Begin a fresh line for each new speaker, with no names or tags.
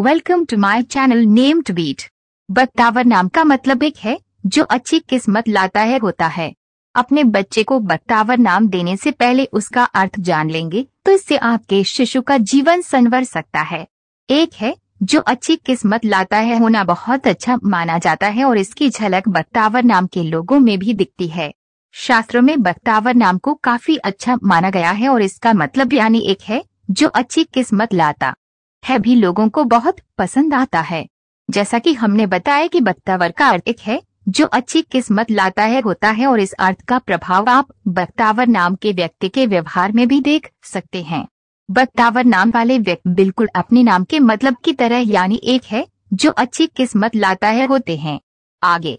welcome to my channel name to beat बत्तावर नाम का मतलब एक है जो अच्छी किस्मत लाता है होता है अपने बच्चे को बत्तावर नाम देने से पहले उसका अर्थ जान लेंगे तो इससे आपके शिशु का जीवन संवर सकता है एक है जो अच्छी किस्मत लाता है होना बहुत अच्छा माना जाता है और इसकी झलक बत्तावर नाम के लोगों में भी दिखती है शास्त्रों में बत्तावर नाम को काफी अच्छा माना गया है और इसका मतलब यानी एक है जो अच्छी किस्मत लाता है भी लोगों को बहुत पसंद आता है जैसा कि हमने बताया कि बक्तावर का अर्थ एक है जो अच्छी किस्मत लाता है होता है और इस अर्थ का प्रभाव आप बक्तावर नाम के व्यक्ति के व्यवहार में भी देख सकते हैं बक्तावर नाम वाले व्यक्ति बिल्कुल अपने नाम के मतलब की तरह यानी एक है जो अच्छी किस्मत लाता है होते हैं आगे